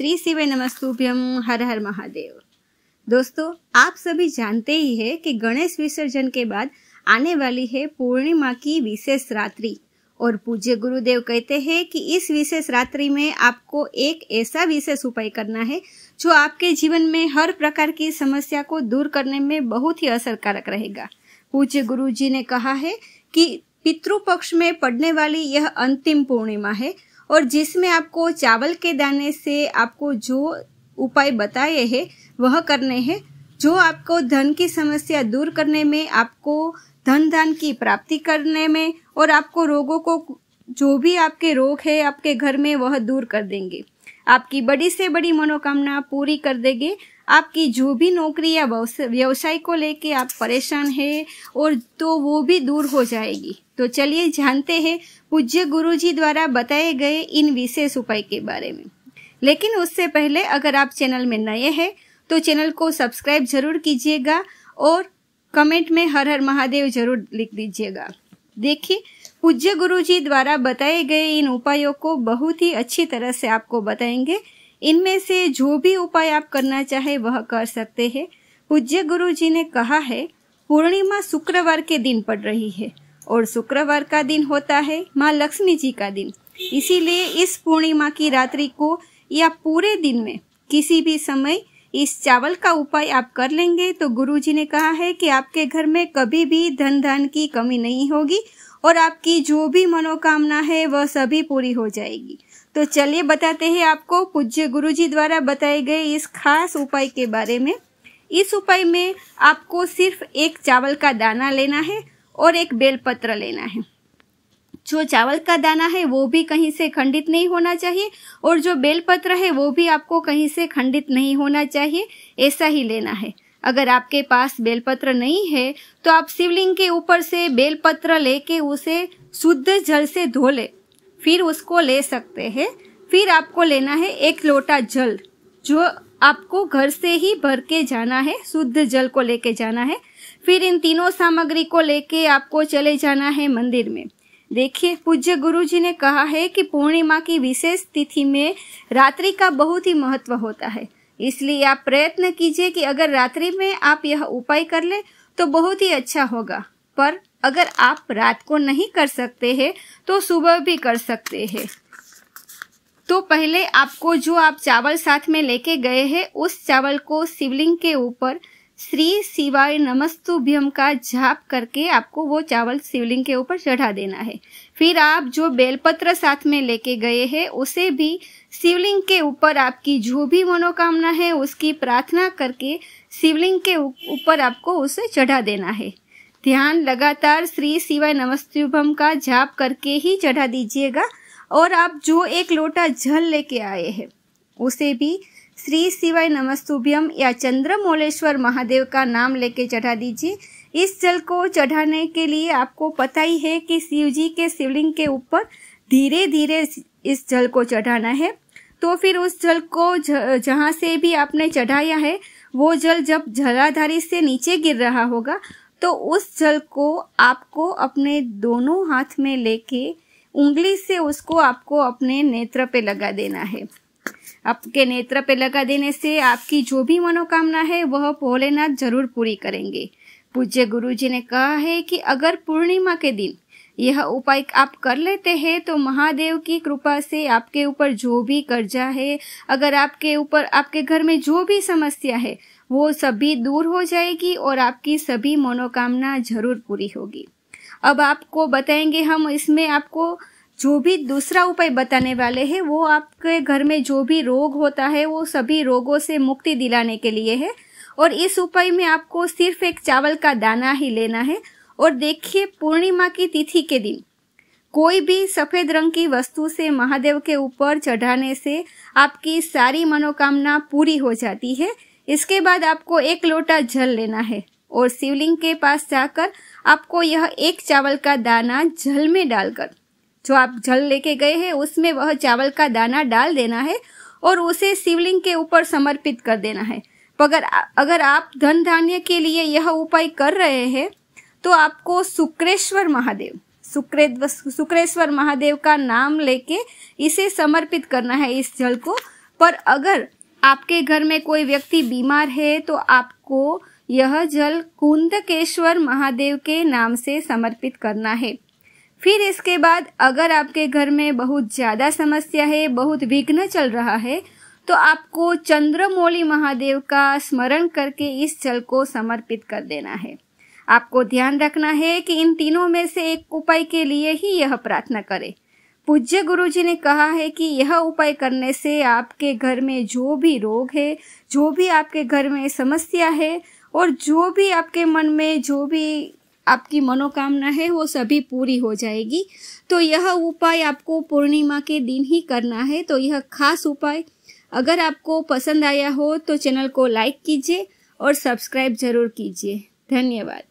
श्री शिव नमस्तुभ्यम हर हर महादेव दोस्तों आप सभी जानते ही है कि गणेश विसर्जन के बाद आने वाली है पूर्णिमा की विशेष रात्रि और पूज्य गुरुदेव कहते हैं कि इस विशेष रात्रि में आपको एक ऐसा विशेष उपाय करना है जो आपके जीवन में हर प्रकार की समस्या को दूर करने में बहुत ही असरकारक रहेगा पूज्य गुरु जी ने कहा है कि पितृपक्ष में पड़ने वाली यह अंतिम पूर्णिमा है और जिसमें आपको चावल के दाने से आपको जो उपाय बताए हैं वह करने हैं जो आपको धन की समस्या दूर करने में आपको धन धन की प्राप्ति करने में और आपको रोगों को जो भी आपके रोग है आपके घर में वह दूर कर देंगे आपकी बड़ी से बड़ी मनोकामना पूरी कर देंगे आपकी जो भी नौकरी या व्यवसाय को लेके आप परेशान है और तो वो भी दूर हो जाएगी तो चलिए जानते हैं पूज्य गुरु जी द्वारा बताए गए इन विशेष उपाय के बारे में लेकिन उससे पहले अगर आप चैनल में नए हैं तो चैनल को सब्सक्राइब जरूर कीजिएगा और कमेंट में हर हर महादेव जरूर लिख दीजिएगा देखिए पूज्य गुरु जी द्वारा बताए गए इन उपायों को बहुत ही अच्छी तरह से आपको बताएंगे इनमें से जो भी उपाय आप करना चाहे वह कर सकते हैं पूज्य गुरु जी ने कहा है पूर्णिमा शुक्रवार के दिन पड़ रही है और शुक्रवार का दिन होता है माँ लक्ष्मी जी का दिन इसीलिए इस पूर्णिमा की रात्रि को या पूरे दिन में किसी भी समय इस चावल का उपाय आप कर लेंगे तो गुरुजी ने कहा है कि आपके घर में कभी भी धन धान की कमी नहीं होगी और आपकी जो भी मनोकामना है वह सभी पूरी हो जाएगी तो चलिए बताते हैं आपको पूज्य गुरुजी द्वारा बताए गए इस खास उपाय के बारे में इस उपाय में आपको सिर्फ एक चावल का दाना लेना है और एक बेलपत्र लेना है जो चावल का दाना है वो भी कहीं से खंडित नहीं होना चाहिए और जो बेलपत्र है वो भी आपको कहीं से खंडित नहीं होना चाहिए ऐसा ही लेना है अगर आपके पास बेलपत्र नहीं है तो आप शिवलिंग के ऊपर से बेलपत्र लेके उसे शुद्ध जल से धो ले फिर उसको ले सकते हैं फिर आपको लेना है एक लोटा जल जो आपको घर से ही भर के जाना है शुद्ध जल को लेके जाना है फिर इन तीनों सामग्री को लेके आपको चले जाना है मंदिर में देखिए पूज्य गुरु जी ने कहा है कि पूर्णिमा की विशेष तिथि में रात्रि का बहुत ही महत्व होता है इसलिए आप प्रयत्न कीजिए कि अगर रात्रि में आप यह उपाय कर ले तो बहुत ही अच्छा होगा पर अगर आप रात को नहीं कर सकते हैं तो सुबह भी कर सकते हैं तो पहले आपको जो आप चावल साथ में लेके गए हैं उस चावल को शिवलिंग के ऊपर श्री शिवाय नमस्तुभ्यम का झाप करके आपको वो चावल शिवलिंग के ऊपर चढ़ा देना है फिर आप जो बेलपत्र साथ में लेके गए हैं उसे भी शिवलिंग के ऊपर आपकी जो भी मनोकामना है उसकी प्रार्थना करके शिवलिंग के ऊपर आपको उसे चढ़ा देना है ध्यान लगातार श्री शिवाय नमस्तुभम का झाप करके ही चढ़ा दीजिएगा और आप जो एक लोटा जल लेके आए हैं उसे भी श्री शिवाय नमस्तुभ्यम या चंद्रमोलेश्वर महादेव का नाम लेके चढ़ा दीजिए इस जल को चढ़ाने के लिए आपको पता ही है कि शिव जी के शिवलिंग के ऊपर धीरे धीरे इस जल को चढ़ाना है तो फिर उस जल को जहाँ से भी आपने चढ़ाया है वो जल जब जलाधारी से नीचे गिर रहा होगा तो उस जल को आपको अपने दोनों हाथ में लेके उंगली से उसको आपको अपने नेत्र पे लगा देना है आपके नेत्र पे लगा देने से आपकी जो भी मनोकामना है वह भोलेनाथ जरूर पूरी करेंगे पूज्य गुरु जी ने कहा है कि अगर पूर्णिमा के दिन यह उपाय आप कर लेते हैं तो महादेव की कृपा से आपके ऊपर जो भी कर्जा है अगर आपके ऊपर आपके घर में जो भी समस्या है वो सभी दूर हो जाएगी और आपकी सभी मनोकामना जरूर पूरी होगी अब आपको बताएंगे हम इसमें आपको जो भी दूसरा उपाय बताने वाले हैं वो आपके घर में जो भी रोग होता है वो सभी रोगों से मुक्ति दिलाने के लिए है और इस उपाय में आपको सिर्फ एक चावल का दाना ही लेना है और देखिए पूर्णिमा की तिथि के दिन कोई भी सफेद रंग की वस्तु से महादेव के ऊपर चढ़ाने से आपकी सारी मनोकामना पूरी हो जाती है इसके बाद आपको एक लोटा जल लेना है और शिवलिंग के पास जाकर आपको यह एक चावल का दाना जल में डालकर जो आप जल लेके गए हैं उसमें वह चावल का दाना डाल देना है और उसे शिवलिंग के ऊपर समर्पित कर देना है अगर अगर आप धन धान्य के लिए यह उपाय कर रहे हैं तो आपको शुक्रेश्वर महादेव शुक्रेश्वर महादेव का नाम लेके इसे समर्पित करना है इस जल को पर अगर आपके घर में कोई व्यक्ति बीमार है तो आपको यह जल कुंदकेश्वर महादेव के नाम से समर्पित करना है फिर इसके बाद अगर आपके घर में बहुत ज़्यादा समस्या है बहुत विघ्न चल रहा है तो आपको चंद्रमौली महादेव का स्मरण करके इस जल को समर्पित कर देना है आपको ध्यान रखना है कि इन तीनों में से एक उपाय के लिए ही यह प्रार्थना करें पूज्य गुरु जी ने कहा है कि यह उपाय करने से आपके घर में जो भी रोग है जो भी आपके घर में समस्या है और जो भी आपके मन में जो भी आपकी मनोकामना है वो सभी पूरी हो जाएगी तो यह उपाय आपको पूर्णिमा के दिन ही करना है तो यह खास उपाय अगर आपको पसंद आया हो तो चैनल को लाइक कीजिए और सब्सक्राइब जरूर कीजिए धन्यवाद